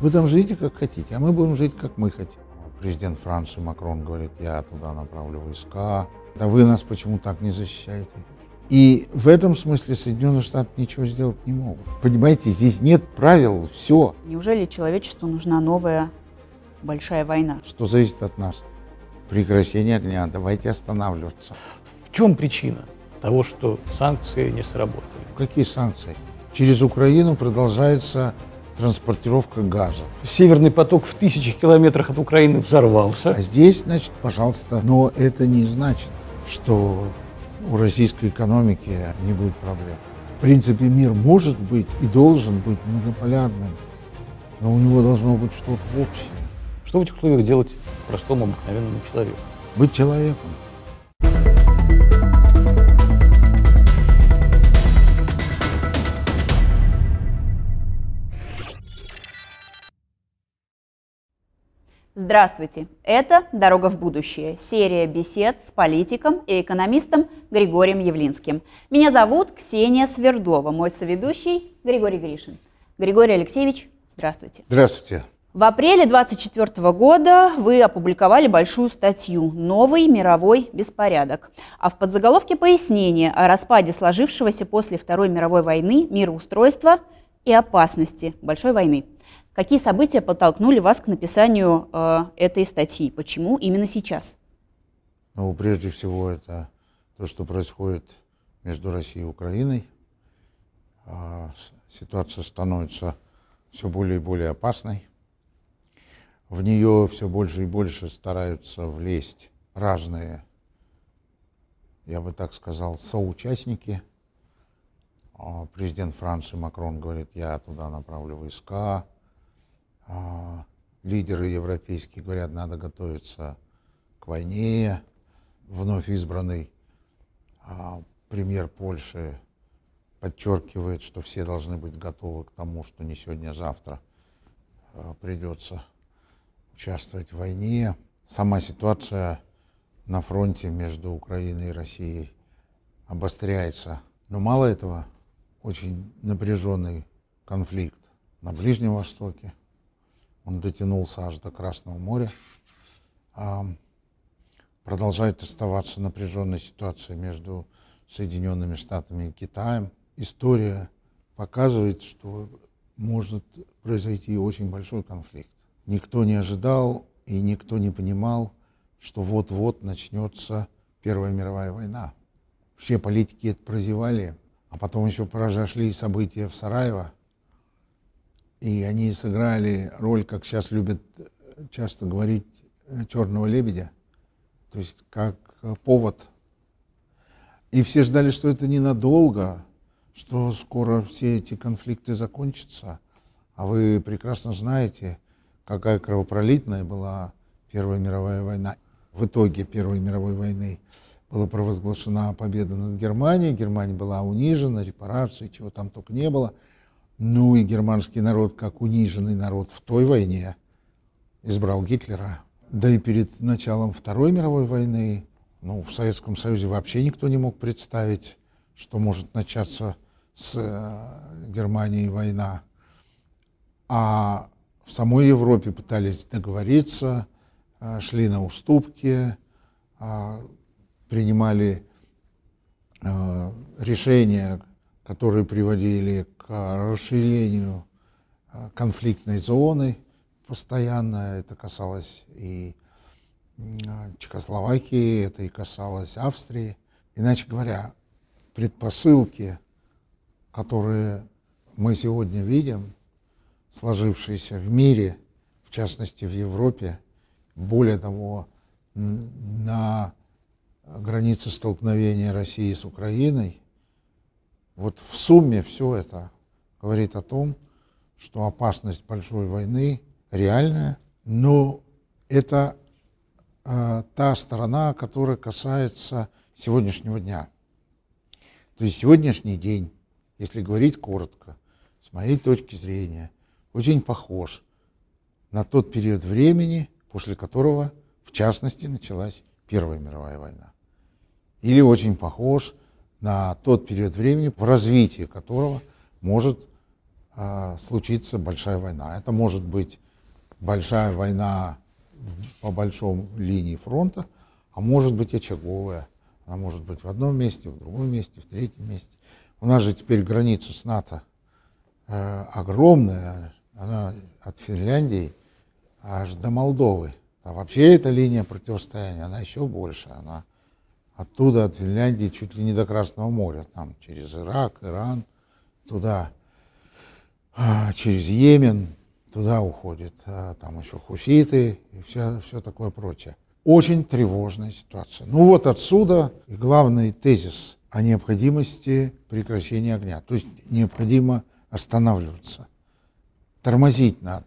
Вы там живите, как хотите, а мы будем жить, как мы хотим. Президент Франции Макрон говорит, я туда направлю войска. А вы нас почему так не защищаете? И в этом смысле Соединенные Штаты ничего сделать не могут. Понимаете, здесь нет правил, все. Неужели человечеству нужна новая большая война? Что зависит от нас? Прекращение огня, давайте останавливаться. В чем причина того, что санкции не сработали? Какие санкции? Через Украину продолжается транспортировка газа. Северный поток в тысячах километрах от Украины взорвался. А здесь, значит, пожалуйста, но это не значит, что у российской экономики не будет проблем. В принципе, мир может быть и должен быть многополярным, но у него должно быть что-то общее. Что в этих условиях делать простому обыкновенному человеку? Быть человеком. Здравствуйте! Это «Дорога в будущее» – серия бесед с политиком и экономистом Григорием Явлинским. Меня зовут Ксения Свердлова, мой соведущий Григорий Гришин. Григорий Алексеевич, здравствуйте. Здравствуйте. В апреле 2024 года вы опубликовали большую статью «Новый мировой беспорядок», а в подзаголовке пояснение о распаде сложившегося после Второй мировой войны мироустройства и опасности большой войны. Какие события подтолкнули вас к написанию э, этой статьи? Почему именно сейчас? Ну, прежде всего, это то, что происходит между Россией и Украиной. Э, ситуация становится все более и более опасной. В нее все больше и больше стараются влезть разные, я бы так сказал, соучастники а, – президент Франции Макрон говорит, я туда направлю войска, а, лидеры европейские говорят, надо готовиться к войне. Вновь избранный а премьер Польши подчеркивает, что все должны быть готовы к тому, что не сегодня, а завтра а, придется участвовать в войне. Сама ситуация на фронте между Украиной и Россией обостряется. Но мало этого, очень напряженный конфликт на Ближнем Востоке – он дотянулся аж до Красного моря. А, продолжает оставаться напряженная ситуация между Соединенными Штатами и Китаем. История показывает, что может произойти очень большой конфликт. Никто не ожидал и никто не понимал, что вот-вот начнется Первая мировая война. Все политики это прозевали, а потом еще произошли события в Сараево, и они сыграли роль, как сейчас любят э, часто говорить, э, черного лебедя, то есть как э, повод. И все ждали, что это ненадолго, что скоро все эти конфликты закончатся. А вы прекрасно знаете, какая кровопролитная была Первая мировая война. В итоге Первой мировой войны была провозглашена победа над Германией, Германия была унижена, репарации, чего там только не было – ну и германский народ, как униженный народ в той войне, избрал Гитлера. Да и перед началом Второй мировой войны, ну, в Советском Союзе вообще никто не мог представить, что может начаться с э, Германией война. А в самой Европе пытались договориться, э, шли на уступки, э, принимали э, решения, которые приводили к расширению э, конфликтной зоны постоянно. Это касалось и э, Чехословакии, это и касалось Австрии. Иначе говоря, предпосылки, которые мы сегодня видим, сложившиеся в мире, в частности в Европе, более того, на границе столкновения России с Украиной, вот в сумме все это говорит о том, что опасность большой войны реальная, но это э, та сторона, которая касается сегодняшнего дня. То есть сегодняшний день, если говорить коротко, с моей точки зрения, очень похож на тот период времени, после которого, в частности, началась Первая мировая война. Или очень похож на тот период времени, в развитии которого может э, случиться большая война. Это может быть большая война в, по большому линии фронта, а может быть очаговая. Она может быть в одном месте, в другом месте, в третьем месте. У нас же теперь граница с НАТО э, огромная, она от Финляндии аж до Молдовы. А вообще эта линия противостояния, она еще больше, она оттуда, от Финляндии, чуть ли не до Красного моря, там через Ирак, Иран, туда, а, через Йемен, туда уходит, а, там еще хуситы и все, все такое прочее. Очень тревожная ситуация. Ну вот отсюда и главный тезис о необходимости прекращения огня. То есть необходимо останавливаться. Тормозить надо.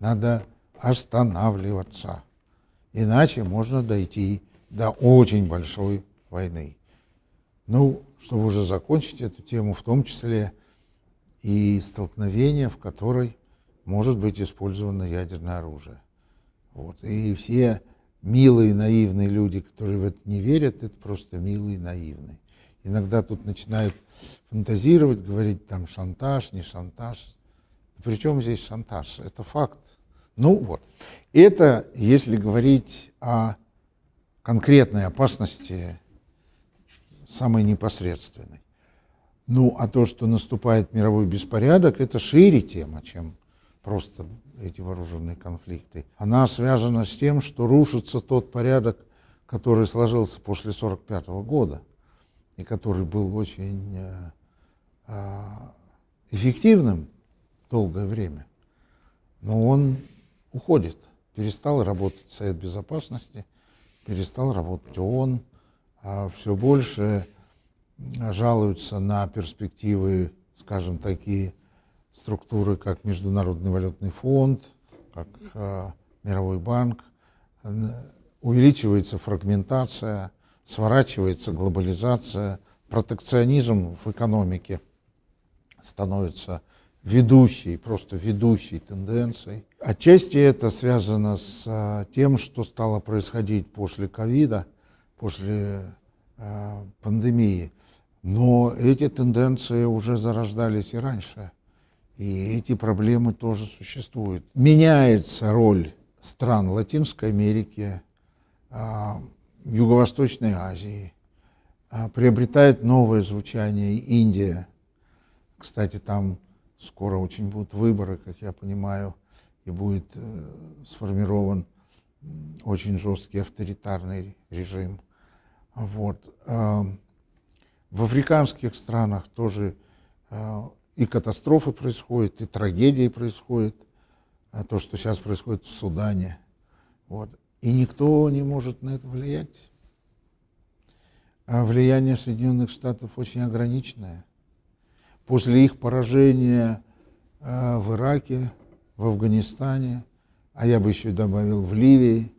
Надо останавливаться. Иначе можно дойти до очень большой войны. Ну, чтобы уже закончить эту тему, в том числе и столкновение, в которой может быть использовано ядерное оружие. Вот. И все милые, наивные люди, которые в это не верят, это просто милые, наивные. Иногда тут начинают фантазировать, говорить там шантаж, не шантаж. Причем здесь шантаж? Это факт. Ну вот. Это если говорить о конкретной опасности самой непосредственной. Ну, а то, что наступает мировой беспорядок, это шире тема, чем просто эти вооруженные конфликты. Она связана с тем, что рушится тот порядок, который сложился после 1945 года и который был очень э, э, эффективным долгое время. Но он уходит, перестал работать Совет Безопасности – перестал работать ООН, а все больше а, жалуются на перспективы, скажем, такие структуры, как Международный валютный фонд, как а, Мировой банк. Увеличивается фрагментация, сворачивается глобализация, протекционизм в экономике становится ведущей, просто ведущей тенденцией. Отчасти это связано с э, тем, что стало происходить после ковида, после э, пандемии. Но эти тенденции уже зарождались и раньше. И эти проблемы тоже существуют. Меняется роль стран Латинской Америки, э, Юго-Восточной Азии, приобретает новое звучание Индия. Кстати, там скоро очень будут выборы, как я понимаю, и будет э, сформирован очень жесткий авторитарный режим. Вот. В африканских странах тоже э, и катастрофы происходят, и трагедии происходят. А то, что сейчас происходит в Судане. Вот. И никто не может на это влиять. А влияние Соединенных Штатов очень ограниченное после их поражения э, в Ираке, в Афганистане, а я бы еще добавил в Ливии,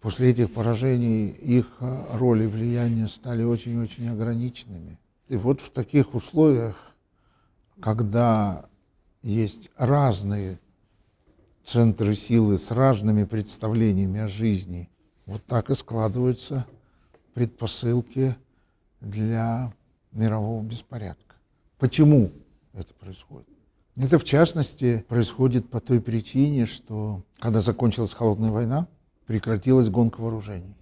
после этих поражений их э, роли влияние стали очень-очень ограниченными. И вот в таких условиях, когда есть разные центры силы с разными представлениями о жизни, вот так и складываются предпосылки для мирового беспорядка. Почему это происходит? Это, в частности, происходит по той причине, что когда закончилась холодная война, прекратилась гонка вооружений.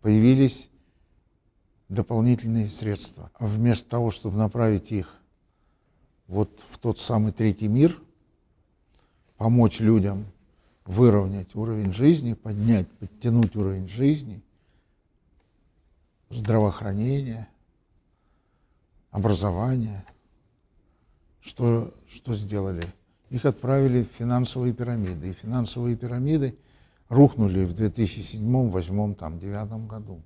Появились дополнительные средства. А вместо того, чтобы направить их вот в тот самый третий мир, помочь людям выровнять уровень жизни, поднять, подтянуть уровень жизни, здравоохранения – образование. Что, что сделали? Их отправили в финансовые пирамиды. И финансовые пирамиды рухнули в 2007, 2008, там, 2009 году.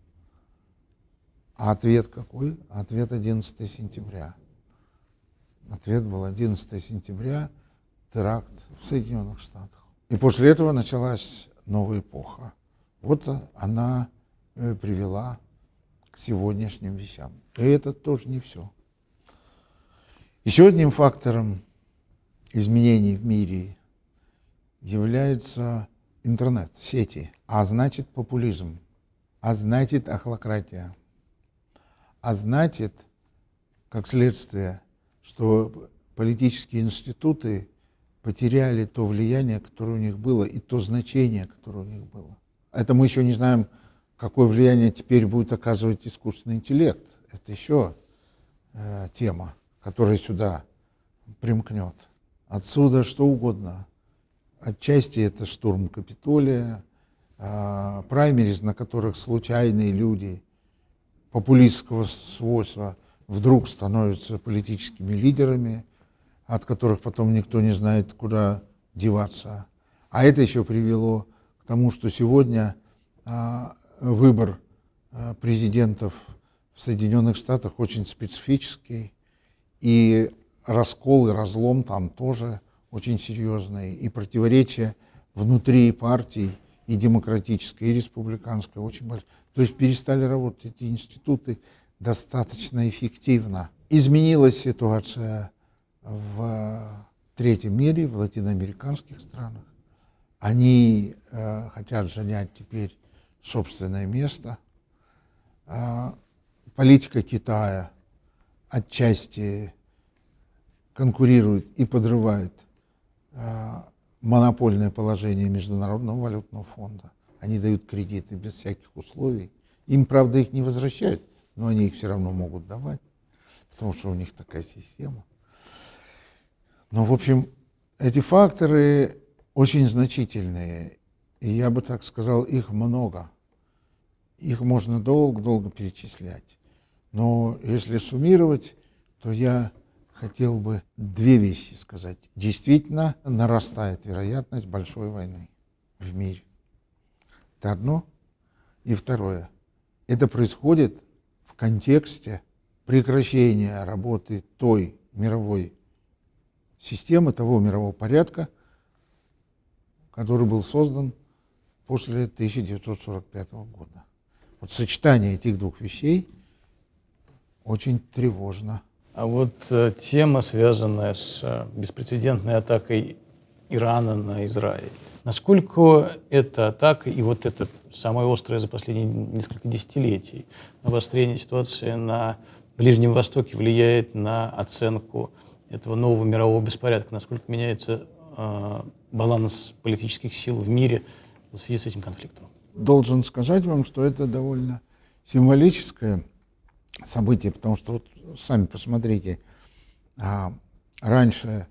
А ответ какой? Ответ 11 сентября. Ответ был 11 сентября, теракт в Соединенных Штатах. И после этого началась новая эпоха. Вот она э, привела к сегодняшним вещам. И это тоже не все. Еще одним фактором изменений в мире являются интернет, сети, а значит популизм, а значит охлократия, а значит, как следствие, что политические институты потеряли то влияние, которое у них было, и то значение, которое у них было. Это мы еще не знаем, какое влияние теперь будет оказывать искусственный интеллект. Это еще э, тема, которая сюда примкнет. Отсюда что угодно. Отчасти это штурм Капитолия, э, праймериз, на которых случайные люди популистского свойства вдруг становятся политическими лидерами, от которых потом никто не знает, куда деваться. А это еще привело к тому, что сегодня а, выбор э, президентов в Соединенных Штатах очень специфический, и раскол и разлом там тоже очень серьезные, и противоречия внутри партий, и демократической, и республиканской очень большие. То есть перестали работать эти институты достаточно эффективно. Изменилась ситуация в э, третьем мире, в латиноамериканских странах. Они э, хотят занять теперь собственное место. А, политика Китая отчасти конкурирует и подрывает а, монопольное положение Международного валютного фонда. Они дают кредиты без всяких условий. Им, правда, их не возвращают, но они их все равно могут давать, потому что у них такая система. Но, в общем, эти факторы очень значительные. И я бы так сказал, их много. Их можно долго-долго перечислять. Но если суммировать, то я хотел бы две вещи сказать. Действительно нарастает вероятность большой войны в мире. Это одно. И второе. Это происходит в контексте прекращения работы той мировой системы, того мирового порядка, который был создан после 1945 года. Вот сочетание этих двух вещей очень тревожно. А вот э, тема, связанная с э, беспрецедентной атакой Ирана на Израиль. Насколько эта атака и вот это самое острое за последние несколько десятилетий обострение ситуации на Ближнем Востоке влияет на оценку этого нового мирового беспорядка? Насколько меняется э, баланс политических сил в мире – в связи с этим конфликтом. Должен сказать вам, что это довольно символическое событие, потому что вот сами посмотрите, а, раньше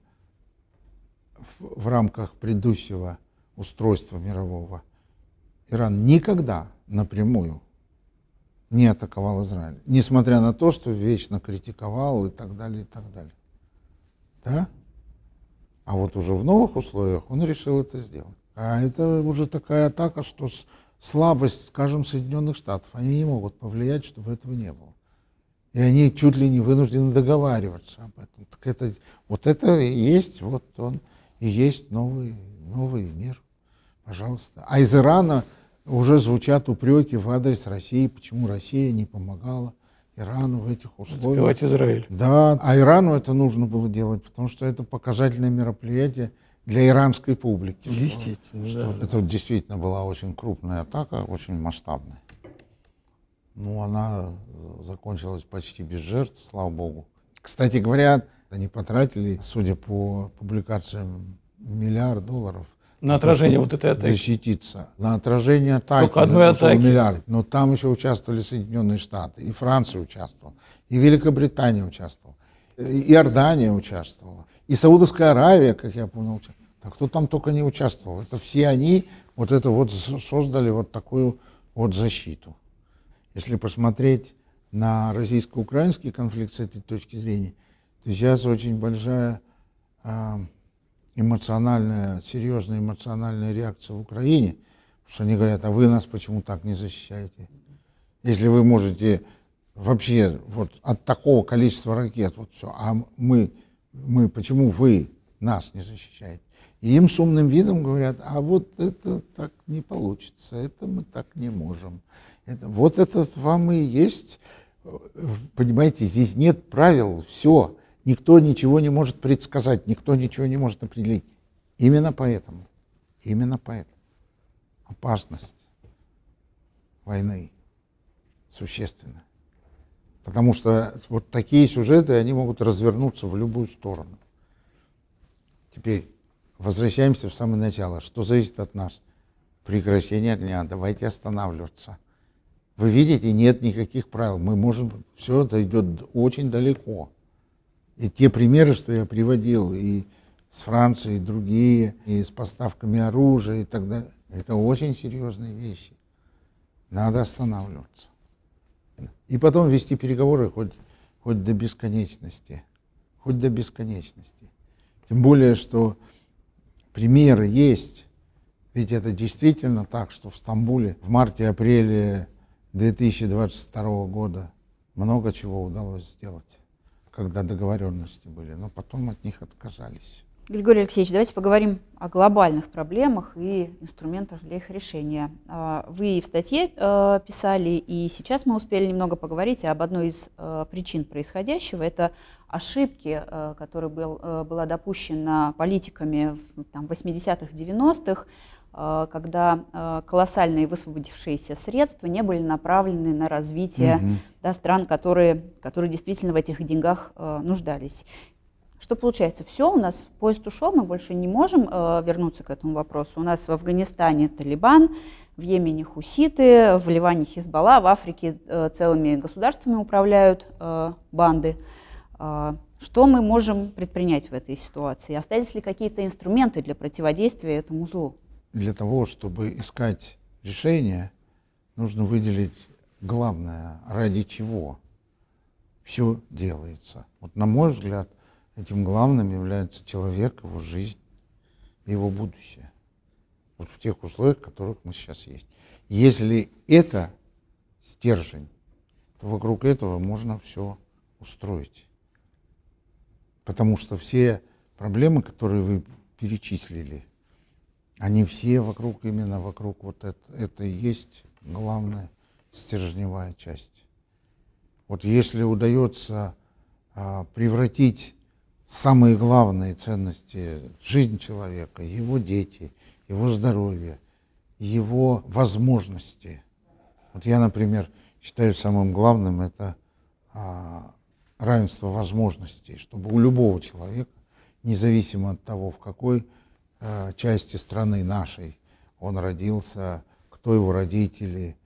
в, в рамках предыдущего устройства мирового Иран никогда напрямую не атаковал Израиль, несмотря на то, что вечно критиковал и так далее, и так далее. Да? А вот уже в новых условиях он решил это сделать. А это уже такая атака, что слабость, скажем, Соединенных Штатов. Они не могут повлиять, чтобы этого не было. И они чуть ли не вынуждены договариваться об этом. Так это, вот это и есть, вот он и есть новый, новый мир. Пожалуйста. А из Ирана уже звучат упреки в адрес России, почему Россия не помогала Ирану в этих условиях. Сбивать Израиль. Да, а Ирану это нужно было делать, потому что это показательное мероприятие – для иранской публики. Действительно, Что, да, это да. действительно была очень крупная атака, очень масштабная. Но ну, она э, закончилась почти без жертв, слава богу. Кстати говоря, они потратили, судя по публикациям, миллиард долларов. На отражение вот этой атаки. Защититься. На отражение атаки. Только одной атаки. Миллиард. Но там еще участвовали Соединенные Штаты. И Франция участвовала. И Великобритания участвовала. И Иордания участвовала и Саудовская Аравия, как я понял, так кто там только не участвовал. Это все они вот это вот создали вот такую вот защиту. Если посмотреть на российско-украинский конфликт с этой точки зрения, то сейчас очень большая а, эмоциональная, серьезная эмоциональная реакция в Украине, потому что они говорят, а вы нас почему так не защищаете? Если вы можете вообще вот от такого количества ракет, вот все, а мы мы, почему вы нас не защищаете? И им с умным видом говорят, а вот это так не получится, это мы так не можем. Это, вот это вам и есть, понимаете, здесь нет правил, все. Никто ничего не может предсказать, никто ничего не может определить. Именно поэтому, именно поэтому опасность войны существенна. Потому что вот такие сюжеты, они могут развернуться в любую сторону. Теперь возвращаемся в самое начало. Что зависит от нас? Прекращение огня. Давайте останавливаться. Вы видите, нет никаких правил. Мы можем... Все это идет очень далеко. И те примеры, что я приводил, и с Францией, и другие, и с поставками оружия и так далее, это очень серьезные вещи. Надо останавливаться. И потом вести переговоры хоть, хоть до бесконечности. Хоть до бесконечности. Тем более, что примеры есть. Ведь это действительно так, что в Стамбуле в марте-апреле 2022 года много чего удалось сделать, когда договоренности были, но потом от них отказались. Григорий Алексеевич, давайте поговорим о глобальных проблемах и инструментах для их решения. А, вы в статье э, писали, и сейчас мы успели немного поговорить об одной из э, причин происходящего. Это ошибки, э, которые был, была допущена политиками в там, 80-х, 90-х, когда колоссальные высвободившиеся средства не были направлены на развитие угу. да, стран, которые, которые действительно в этих деньгах нуждались. Что получается? Все, у нас поезд ушел, мы больше не можем э, вернуться к этому вопросу. У нас в Афганистане Талибан, в Йемене Хуситы, в Ливане Хизбалла, в Африке э, целыми государствами управляют э, банды. Э, что мы можем предпринять в этой ситуации? Остались ли какие-то инструменты для противодействия этому злу? Для того, чтобы искать решение, нужно выделить главное, ради чего все делается. Вот на мой взгляд – Этим главным является человек, его жизнь, его будущее. Вот в тех условиях, в которых мы сейчас есть. Если это стержень, то вокруг этого можно все устроить. Потому что все проблемы, которые вы перечислили, они все вокруг, именно вокруг вот это, это и есть главная стержневая часть. Вот если удается а, превратить самые главные ценности – жизнь человека, его дети, его здоровье, его возможности. Вот я, например, считаю самым главным – это а, равенство возможностей, чтобы у любого человека, независимо от того, в какой а, части страны нашей он родился, кто его родители,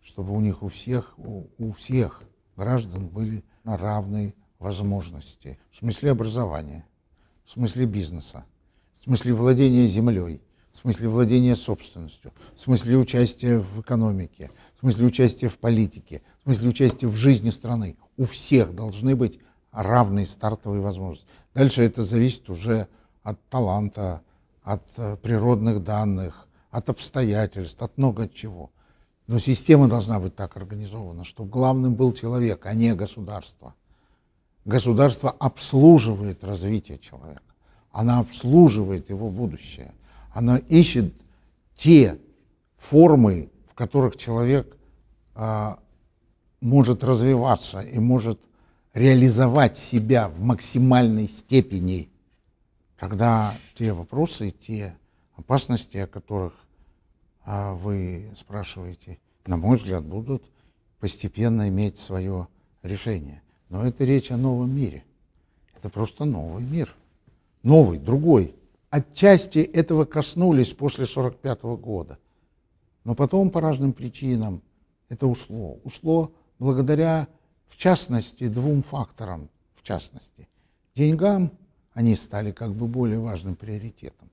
чтобы у них у всех, у, у всех граждан были равные возможности, в смысле образования, в смысле бизнеса, в смысле владения землей, в смысле владения собственностью, в смысле участия в экономике, в смысле участия в политике, в смысле участия в жизни страны. У всех должны быть равные стартовые возможности. Дальше это зависит уже от таланта, от э, природных данных, от обстоятельств, от много чего. Но система должна быть так организована, чтобы главным был человек, а не государство государство обслуживает развитие человека, она обслуживает его будущее, она ищет те формы, в которых человек э, может развиваться и может реализовать себя в максимальной степени, когда те вопросы, те опасности, о которых э, вы спрашиваете, на мой взгляд, будут постепенно иметь свое решение. Но это речь о новом мире. Это просто новый мир. Новый, другой. Отчасти этого коснулись после 1945 года. Но потом по разным причинам это ушло. Ушло благодаря, в частности, двум факторам, в частности. Деньгам они стали как бы более важным приоритетом.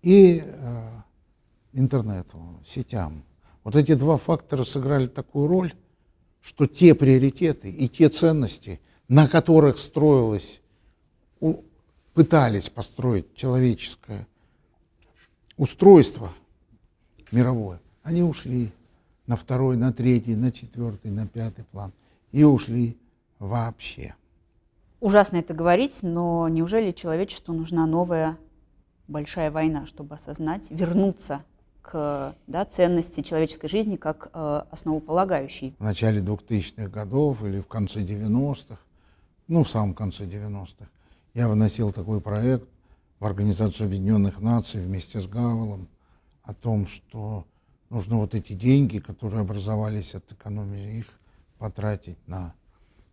И э, интернету, сетям. Вот эти два фактора сыграли такую роль, что те приоритеты и те ценности, на которых строилось, пытались построить человеческое устройство мировое, они ушли на второй, на третий, на четвертый, на пятый план и ушли вообще. Ужасно это говорить, но неужели человечеству нужна новая большая война, чтобы осознать, вернуться к да, ценности человеческой жизни как э, основополагающей. В начале 2000-х годов или в конце 90-х, ну, в самом конце 90-х, я выносил такой проект в Организацию Объединенных Наций вместе с Гавелом о том, что нужно вот эти деньги, которые образовались от экономии, их потратить на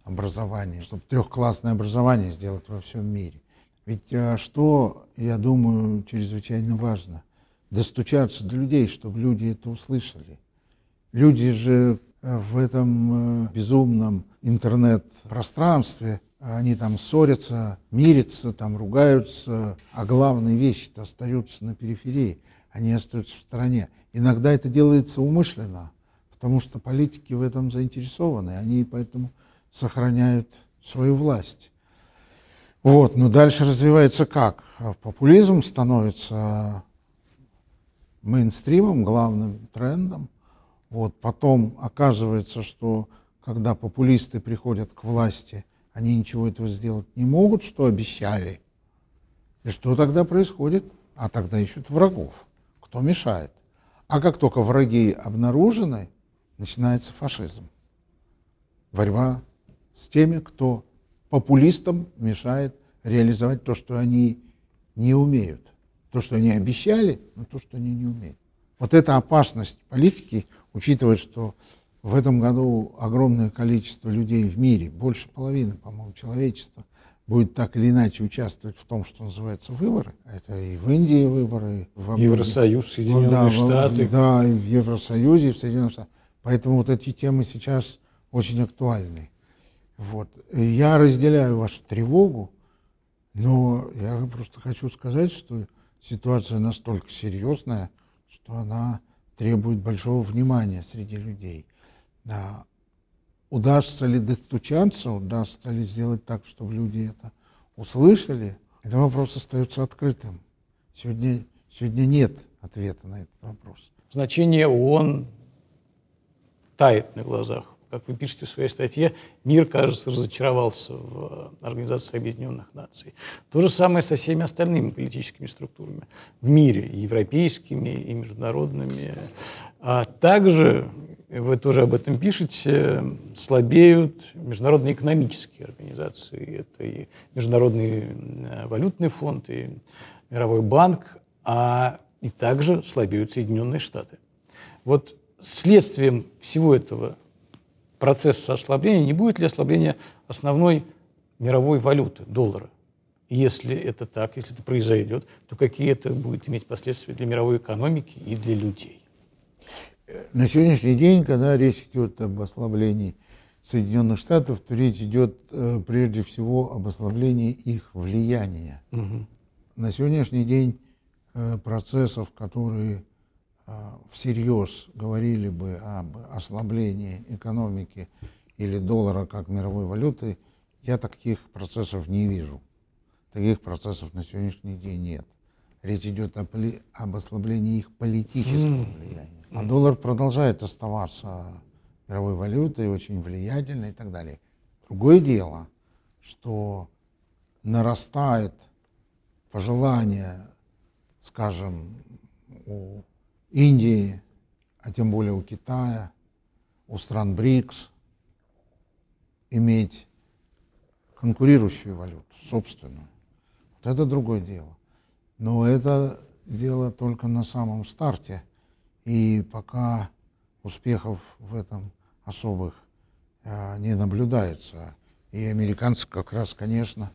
образование, чтобы трехклассное образование сделать во всем мире. Ведь э, что, я думаю, чрезвычайно важно – достучаться до людей, чтобы люди это услышали. Люди же э, в этом э, безумном интернет-пространстве, они там ссорятся, мирятся, там ругаются, а главные вещи-то остаются на периферии, они остаются в стране. Иногда это делается умышленно, потому что политики в этом заинтересованы, они поэтому сохраняют свою власть. Вот, но дальше развивается как? Популизм становится мейнстримом, главным трендом. Вот, потом оказывается, что когда популисты приходят к власти, они ничего этого сделать не могут, что обещали. И что тогда происходит? А тогда ищут врагов. Кто мешает? А как только враги обнаружены, начинается фашизм. Борьба с теми, кто популистам мешает реализовать то, что они не умеют. То, что они обещали, но то, что они не умеют. Вот эта опасность политики, учитывая, что в этом году огромное количество людей в мире, больше половины, по-моему, человечества, будет так или иначе участвовать в том, что называется выборы. А это и в Индии выборы. В Евросоюз, ну Соединенные да, Штаты. да, и в Евросоюзе, и в Соединенных Штатах. Поэтому вот эти темы сейчас очень актуальны. Вот. Я разделяю вашу тревогу, но я просто хочу сказать, что ситуация настолько серьезная, что она требует большого внимания среди людей. А удастся ли достучаться, удастся ли сделать так, чтобы люди это услышали, этот вопрос остается открытым. Сегодня, сегодня нет ответа на этот вопрос. Значение ООН тает на глазах как вы пишете в своей статье, мир, кажется, разочаровался в э, Организации Объединенных Наций. То же самое со всеми остальными политическими структурами в мире, европейскими и международными. А также, вы тоже об этом пишете, слабеют международные экономические организации. Это и Международный э, валютный фонд, и Мировой банк, а и также слабеют Соединенные Штаты. Вот следствием всего этого процесса ослабления, не будет ли ослабления основной мировой валюты, доллара. Если это так, если это произойдет, то какие это будет иметь последствия для мировой экономики и для людей? На сегодняшний день, когда речь идет об ослаблении Соединенных Штатов, то речь идет э, прежде всего об ослаблении их влияния. Угу. На сегодняшний день э, процессов, которые а, всерьез говорили бы об ослаблении экономики или доллара как мировой валюты, я таких процессов не вижу. Таких процессов на сегодняшний день нет. Речь идет о, об ослаблении их политического влияния. А доллар продолжает оставаться мировой валютой, очень влиятельной и так далее. Другое дело, что нарастает пожелание, скажем, у Индии, а тем более у Китая, у стран БРИКС, иметь конкурирующую валюту, собственную. Вот это другое дело. Но это дело только на самом старте. И пока успехов в этом особых э, не наблюдается. И американцы как раз, конечно,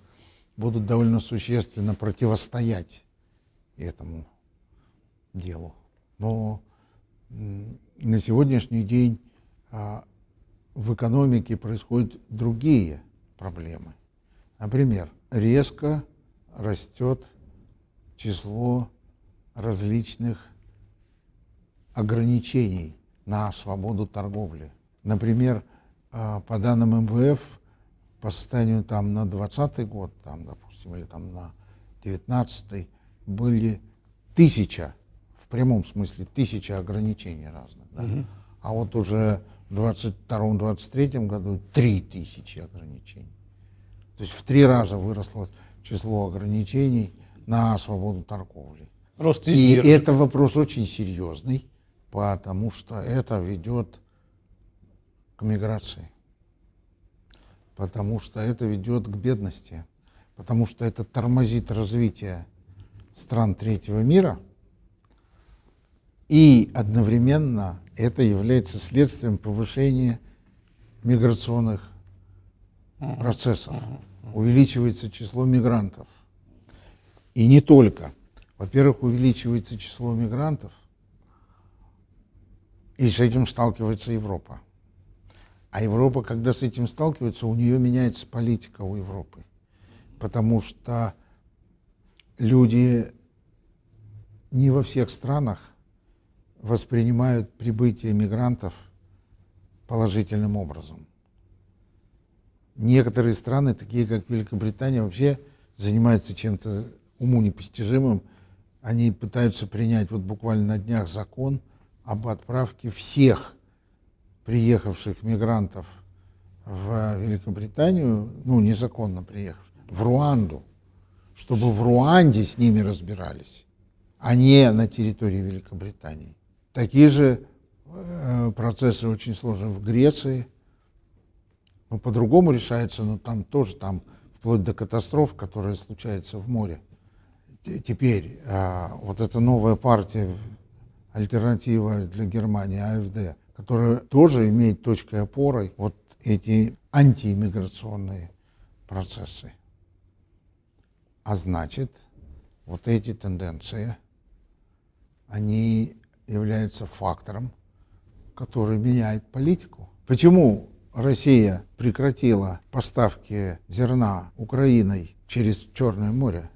будут довольно существенно противостоять этому делу но на сегодняшний день а, в экономике происходят другие проблемы. Например, резко растет число различных ограничений на свободу торговли. Например, а, по данным МВФ, по состоянию там на 2020 год, там, допустим, или там на 2019 были тысяча в прямом смысле тысячи ограничений разных. Да? Угу. А вот уже в 22-23 году три тысячи ограничений. То есть в три раза выросло число ограничений на свободу торговли. Рост и это вопрос очень серьезный, потому что это ведет к миграции, потому что это ведет к бедности, потому что это тормозит развитие стран третьего мира – и одновременно это является следствием повышения миграционных процессов. Увеличивается число мигрантов. И не только. Во-первых, увеличивается число мигрантов, и с этим сталкивается Европа. А Европа, когда с этим сталкивается, у нее меняется политика у Европы. Потому что люди не во всех странах воспринимают прибытие мигрантов положительным образом. Некоторые страны, такие как Великобритания, вообще занимаются чем-то уму непостижимым. Они пытаются принять вот буквально на днях закон об отправке всех приехавших мигрантов в Великобританию, ну, незаконно приехавших, в Руанду, чтобы в Руанде с ними разбирались, а не на территории Великобритании. Такие же э, процессы очень сложны в Греции. Но по-другому решается, но там тоже там вплоть до катастроф, которые случаются в море. Теперь а, вот эта новая партия, альтернатива для Германии, АФД, которая тоже имеет точкой опоры вот эти антииммиграционные процессы. А значит, вот эти тенденции, они являются фактором, который меняет политику. Почему Россия прекратила поставки зерна Украиной через Черное море?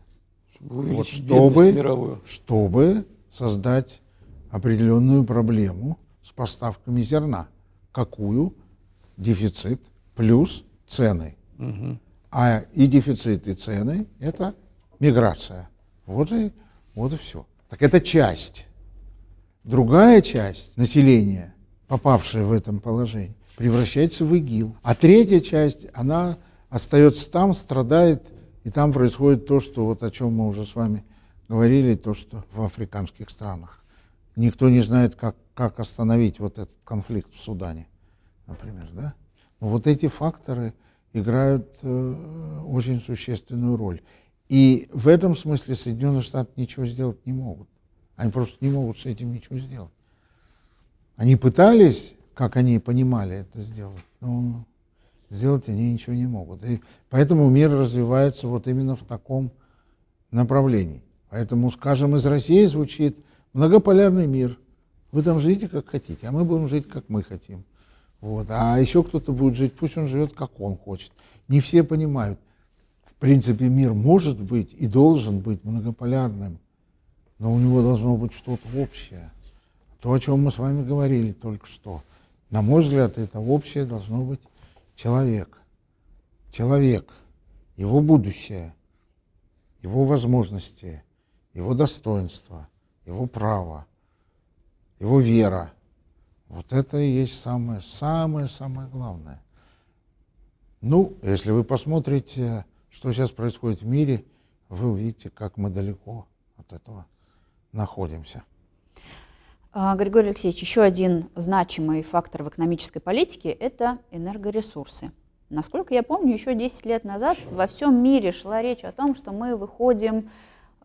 Чтобы вот чтобы, чтобы создать определенную проблему с поставками зерна. Какую? Дефицит плюс цены. Угу. А и дефицит, и цены – это миграция. Вот и, вот и все. Так это часть другая часть населения, попавшая в этом положении, превращается в ИГИЛ. А третья часть, она остается там, страдает, и там происходит то, что вот о чем мы уже с вами говорили, то, что в африканских странах. Никто не знает, как, как остановить вот этот конфликт в Судане, например. Да? Но вот эти факторы играют э, очень существенную роль. И в этом смысле Соединенные Штаты ничего сделать не могут. Они просто не могут с этим ничего сделать. Они пытались, как они понимали, это сделать, но сделать они ничего не могут. И поэтому мир развивается вот именно в таком направлении. Поэтому, скажем, из России звучит многополярный мир. Вы там живите как хотите, а мы будем жить как мы хотим. Вот. А еще кто-то будет жить, пусть он живет как он хочет. Не все понимают. В принципе, мир может быть и должен быть многополярным но у него должно быть что-то общее. То, о чем мы с вами говорили только что. На мой взгляд, это общее должно быть человек. Человек, его будущее, его возможности, его достоинство, его право, его вера. Вот это и есть самое-самое-самое главное. Ну, если вы посмотрите, что сейчас происходит в мире, вы увидите, как мы далеко от этого находимся. А, Григорий Алексеевич, еще один значимый фактор в экономической политике – это энергоресурсы. Насколько я помню, еще 10 лет назад во всем мире шла речь о том, что мы выходим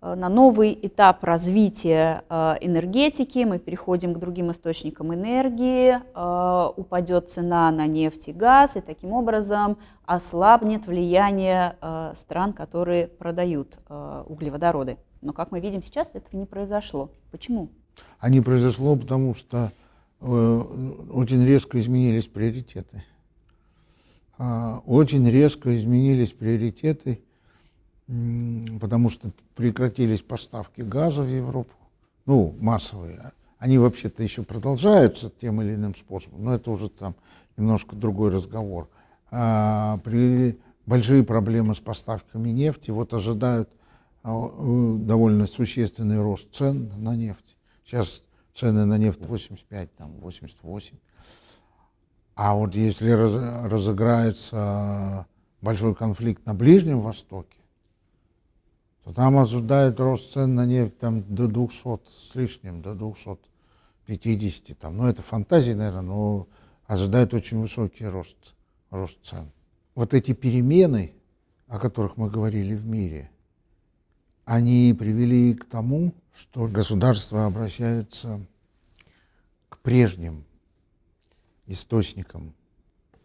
э, на новый этап развития э, энергетики, мы переходим к другим источникам энергии, э, упадет цена на нефть и газ, и таким образом ослабнет влияние стран, которые продают углеводороды. Но, как мы видим сейчас, этого не произошло. Почему? А не произошло, потому что э, очень резко изменились приоритеты. Э, очень резко изменились приоритеты, э, потому что прекратились поставки газа в Европу, ну, массовые. Они вообще-то еще продолжаются тем или иным способом, но это уже там немножко другой разговор. Э, при большие проблемы с поставками нефти, вот ожидают а, э, довольно существенный рост цен на нефть. Сейчас цены на нефть 85, там 88. А вот если разыграется большой конфликт на Ближнем Востоке, то там ожидает рост цен на нефть там, до 200 с лишним, до 250. Там. Ну, это фантазия, наверное, но ожидает очень высокий рост, рост цен. Вот эти перемены, о которых мы говорили в мире – они привели к тому, что государства обращаются к прежним источникам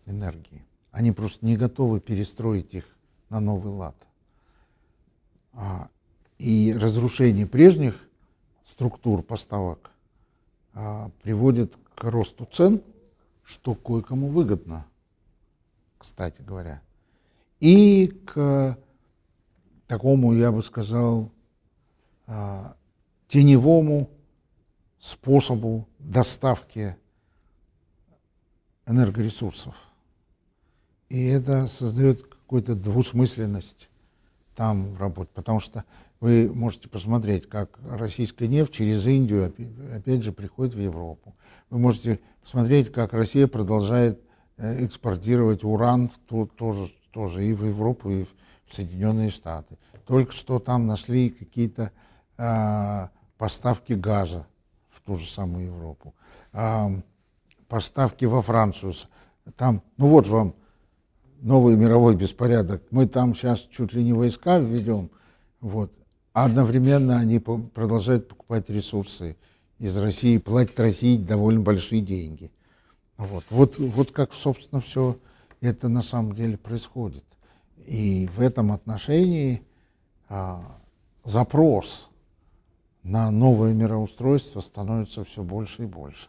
энергии. Они просто не готовы перестроить их на новый лад. А, и разрушение прежних структур поставок а, приводит к росту цен, что кое-кому выгодно, кстати говоря, и к такому, я бы сказал, а, теневому способу доставки энергоресурсов. И это создает какую-то двусмысленность там в работе, потому что вы можете посмотреть, как российская нефть через Индию опять же приходит в Европу. Вы можете посмотреть, как Россия продолжает э, экспортировать уран тоже, тоже и в Европу, и в, Соединенные Штаты. Только что там нашли какие-то э, поставки газа в ту же самую Европу, э, поставки во Францию. Там, ну вот вам новый мировой беспорядок. Мы там сейчас чуть ли не войска введем, вот. одновременно они продолжают покупать ресурсы из России, платят России довольно большие деньги. Вот, вот, вот как, собственно, все это на самом деле происходит. И в этом отношении а, запрос на новое мироустройство становится все больше и больше.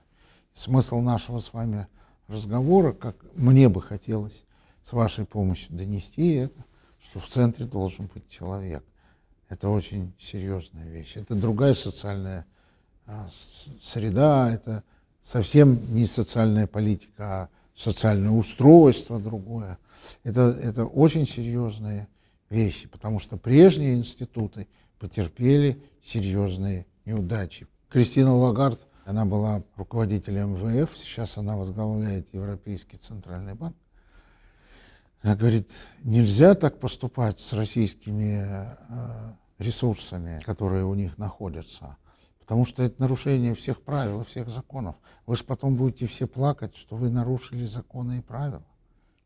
Смысл нашего с вами разговора, как мне бы хотелось с вашей помощью донести это, что в центре должен быть человек. Это очень серьезная вещь. Это другая социальная а, среда, это совсем не социальная политика, а социальное устройство другое. Это, это очень серьезные вещи, потому что прежние институты потерпели серьезные неудачи. Кристина Лагард, она была руководителем МВФ, сейчас она возглавляет Европейский центральный банк. Она говорит, нельзя так поступать с российскими э, ресурсами, которые у них находятся. Потому что это нарушение всех правил всех законов. Вы же потом будете все плакать, что вы нарушили законы и правила.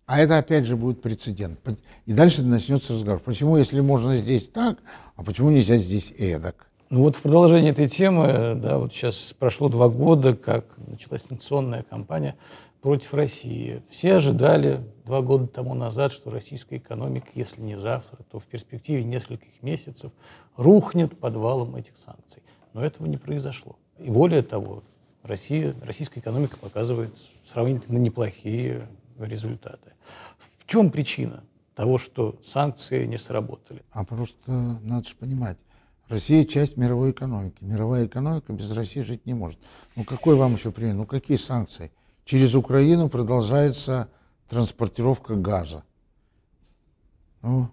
А это опять же будет прецедент. И дальше начнется разговор. Почему, если можно здесь так, а почему нельзя здесь эдак? Ну вот в продолжение этой темы, да, вот сейчас прошло два года, как началась санкционная кампания против России. Все ожидали два года тому назад, что российская экономика, если не завтра, то в перспективе нескольких месяцев рухнет подвалом этих санкций. Но этого не произошло. И более того, Россия, российская экономика показывает сравнительно неплохие результаты. В чем причина того, что санкции не сработали? А просто надо же понимать, Россия часть мировой экономики. Мировая экономика без России жить не может. Ну какой вам еще пример? Ну какие санкции? Через Украину продолжается транспортировка газа. Ну,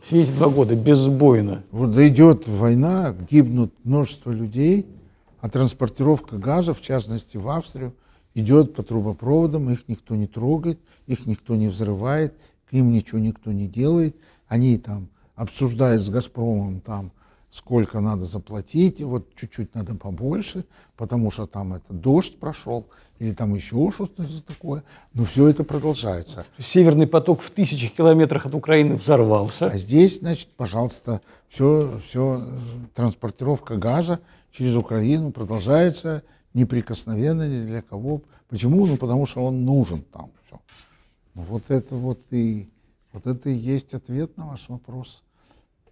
все эти два года безбойно. Вот идет война, гибнут множество людей, а транспортировка газа, в частности в Австрию, идет по трубопроводам, их никто не трогает, их никто не взрывает, к ним ничего никто не делает. Они там обсуждают с «Газпромом» там сколько надо заплатить, и вот чуть-чуть надо побольше, потому что там это дождь прошел, или там еще что-то такое, но все это продолжается. Северный поток в тысячах километрах от Украины взорвался. А здесь, значит, пожалуйста, все, все э, транспортировка газа через Украину продолжается неприкосновенно ни для кого. Почему? Ну, потому что он нужен там. Все. Вот это вот и, вот это и есть ответ на ваш вопрос.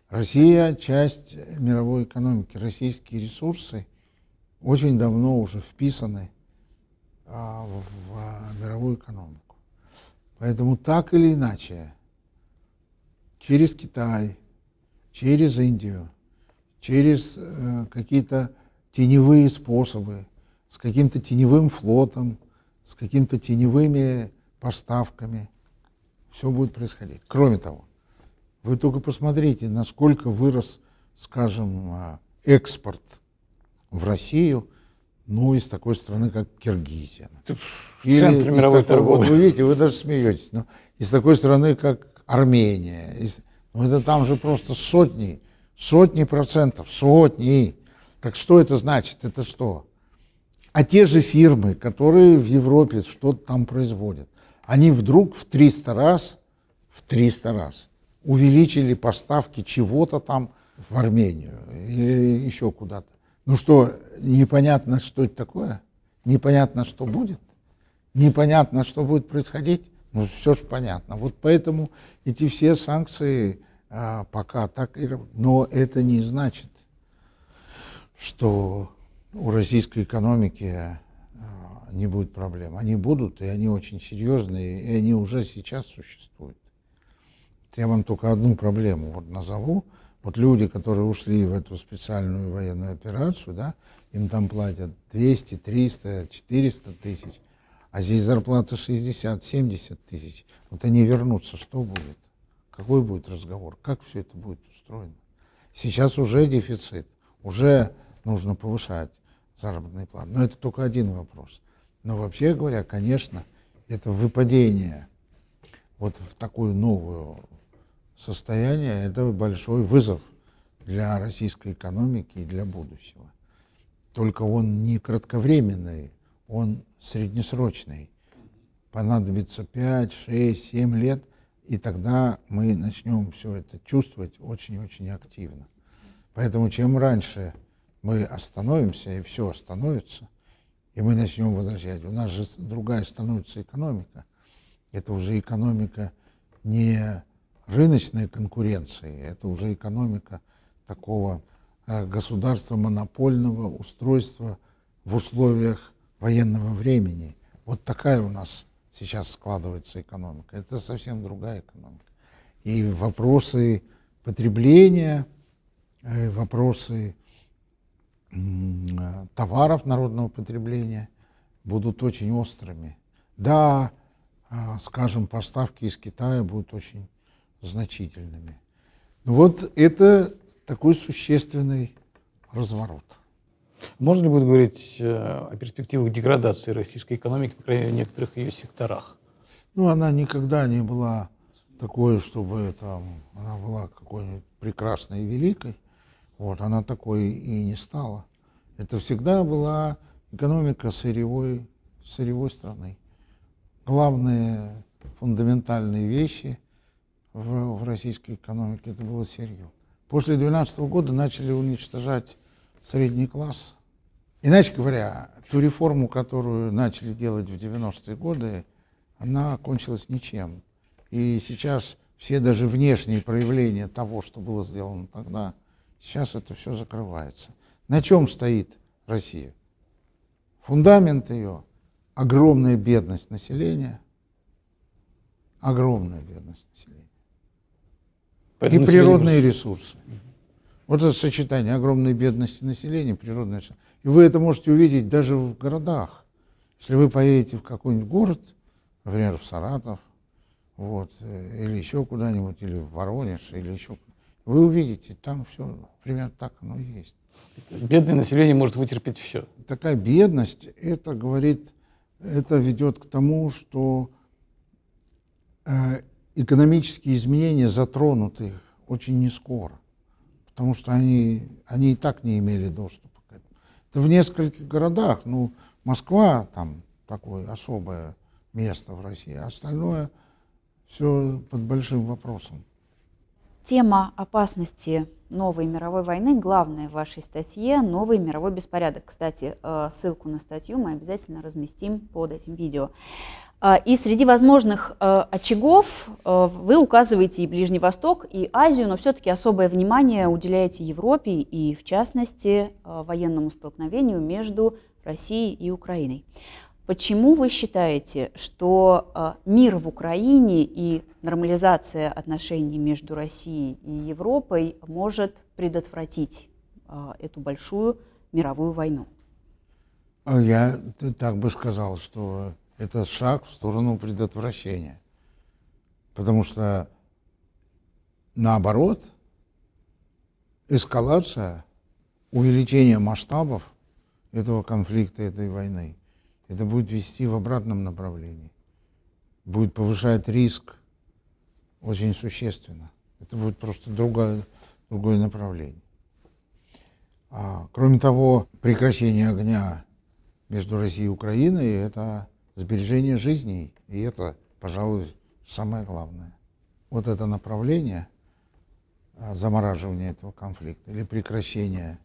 Россия – часть мировой экономики. Российские ресурсы очень давно уже вписаны а, в, а, мировую экономику. Поэтому так или иначе, через Китай, через Индию, через э, какие-то теневые способы, с каким-то теневым флотом, с какими-то теневыми поставками. Все будет происходить. Кроме того, вы только посмотрите, насколько вырос, скажем, а, экспорт в Россию, ну, из такой страны, как Киргизия. Или Центр мировой такой, торговли. Вот вы видите, вы даже смеетесь, но из такой страны, как Армения. Из, ну, это там же просто сотни, сотни процентов, сотни. Так что это значит? Это что? А те же фирмы, которые в Европе что-то там производят, они вдруг в 300 раз, в 300 раз – увеличили поставки чего-то там в Армению или еще куда-то. Ну что, непонятно, что это такое? Непонятно, что будет? Непонятно, что будет происходить? Ну, все же понятно. Вот поэтому эти все санкции а, пока так... И... Но это не значит, что у российской экономики а, не будет проблем. Они будут, и они очень серьезные, и они уже сейчас существуют. Я вам только одну проблему вот назову. Вот люди, которые ушли в эту специальную военную операцию, да, им там платят 200, 300, 400 тысяч, а здесь зарплата 60, 70 тысяч. Вот они вернутся, что будет? Какой будет разговор? Как все это будет устроено? Сейчас уже дефицит, уже нужно повышать заработные платы. Но это только один вопрос. Но вообще говоря, конечно, это выпадение вот в такую новую состояние – это большой вызов для российской экономики и для будущего. Только он не кратковременный, он среднесрочный. Понадобится 5, 6, 7 лет, и тогда мы начнем все это чувствовать очень-очень активно. Поэтому чем раньше мы остановимся, и все остановится, и мы начнем возвращать. У нас же другая становится экономика. Это уже экономика не рыночной конкуренции, это уже экономика такого э, государства монопольного устройства в условиях военного времени. Вот такая у нас сейчас складывается экономика. Это совсем другая экономика. И вопросы потребления, э, вопросы э, товаров народного потребления будут очень острыми. Да, скажем, поставки из Китая будут очень значительными. Вот это такой существенный разворот. Можно ли будет говорить э, о перспективах деградации российской экономики, по крайней мере, в некоторых ее секторах? Ну, она никогда не была такой, чтобы там, она была какой-нибудь прекрасной и великой. Вот, она такой и не стала. Это всегда была экономика сырьевой, сырьевой страны. Главные фундаментальные вещи в, в российской экономике, это было серьезно. После 2012 года начали уничтожать средний класс. Иначе говоря, ту реформу, которую начали делать в 90-е годы, она кончилась ничем. И сейчас все даже внешние проявления того, что было сделано тогда, сейчас это все закрывается. На чем стоит Россия? Фундамент ее – огромная бедность населения. Огромная бедность населения. Поэтому и природные ресурсы. Вот это сочетание огромной бедности населения, природной... И вы это можете увидеть даже в городах. Если вы поедете в какой-нибудь город, например, в Саратов, вот, э, или еще куда-нибудь, или в Воронеж, или еще вы увидите, там все примерно так оно и есть. Бедное население может вытерпеть все. Такая бедность, это говорит, это ведет к тому, что э, экономические изменения затронут их очень нескоро, потому что они, они и так не имели доступа к этому. Это в нескольких городах, ну, Москва там такое особое место в России, а остальное все под большим вопросом. Тема опасности новой мировой войны главная в вашей статье «Новый мировой беспорядок». Кстати, э, ссылку на статью мы обязательно разместим под этим видео. А, и среди возможных э, очагов э, вы указываете и Ближний Восток, и Азию, но все-таки особое внимание уделяете Европе и, в частности, э, военному столкновению между Россией и Украиной. Почему вы считаете, что мир в Украине и нормализация отношений между Россией и Европой может предотвратить эту большую мировую войну? Я так бы сказал, что это шаг в сторону предотвращения. Потому что наоборот, эскалация, увеличение масштабов этого конфликта, этой войны, это будет вести в обратном направлении. Будет повышать риск очень существенно. Это будет просто другое, другое направление. А, кроме того, прекращение огня между Россией и Украиной – это сбережение жизней. И это, пожалуй, самое главное. Вот это направление э, замораживания этого конфликта или прекращения,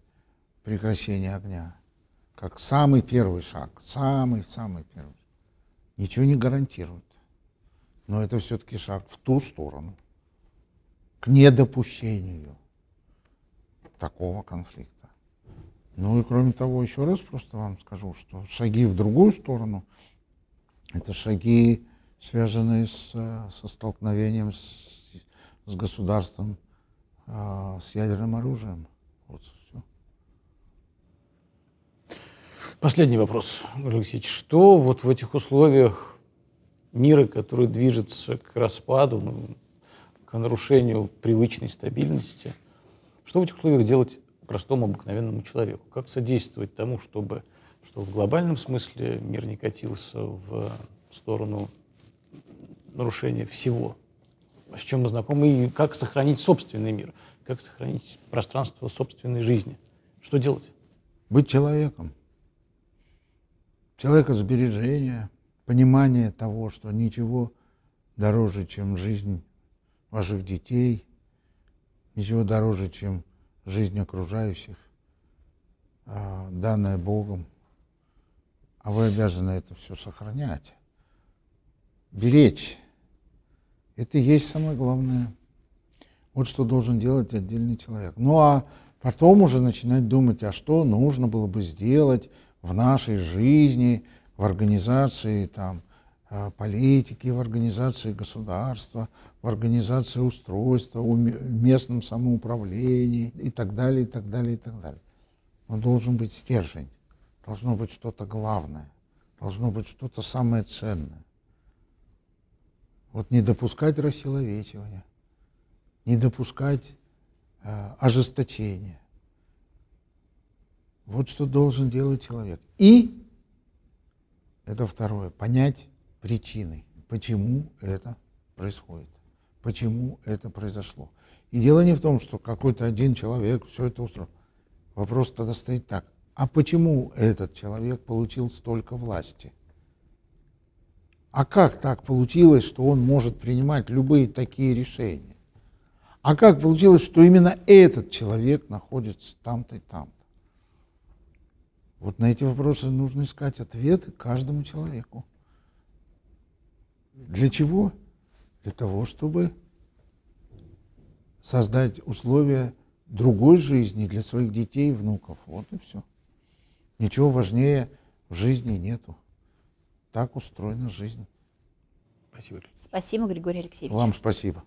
прекращения огня, как самый первый шаг, самый-самый первый, ничего не гарантирует. Но это все-таки шаг в ту сторону, к недопущению такого конфликта. Ну и кроме того, еще раз просто вам скажу, что шаги в другую сторону это шаги, связанные с, э, со столкновением с, с государством, а, с ядерным оружием. Вот все. Последний вопрос, Алексеевич. Что вот в этих условиях мира, который движется к распаду, ну, к нарушению привычной стабильности, что в этих условиях делать простому обыкновенному человеку? Как содействовать тому, чтобы что в глобальном смысле мир не катился в сторону нарушения всего, с чем мы знакомы, и как сохранить собственный мир, как сохранить пространство собственной жизни. Что делать? Быть человеком. Человека сбережения, понимание того, что ничего дороже, чем жизнь ваших детей, ничего дороже, чем жизнь окружающих, а, данная Богом. А вы обязаны это все сохранять, беречь. Это и есть самое главное. Вот что должен делать отдельный человек. Ну а потом уже начинать думать, а что нужно было бы сделать в нашей жизни, в организации там, э, политики, в организации государства, в организации устройства, в местном самоуправлении и так далее, и так далее, и так далее. Но должен быть стержень должно быть что-то главное, должно быть что-то самое ценное. Вот не допускать рассиловечивания, не допускать э, ожесточения. Вот что должен делать человек. И, это второе, понять причины, почему это происходит, почему это произошло. И дело не в том, что какой-то один человек все это устроил. Вопрос тогда стоит так, а почему этот человек получил столько власти? А как так получилось, что он может принимать любые такие решения? А как получилось, что именно этот человек находится там-то и там-то? Вот на эти вопросы нужно искать ответы каждому человеку. Для чего? Для того, чтобы создать условия другой жизни для своих детей и внуков. Вот и все. Ничего важнее в жизни нету. Так устроена жизнь. Спасибо. Спасибо, Григорий Алексеевич. Вам спасибо.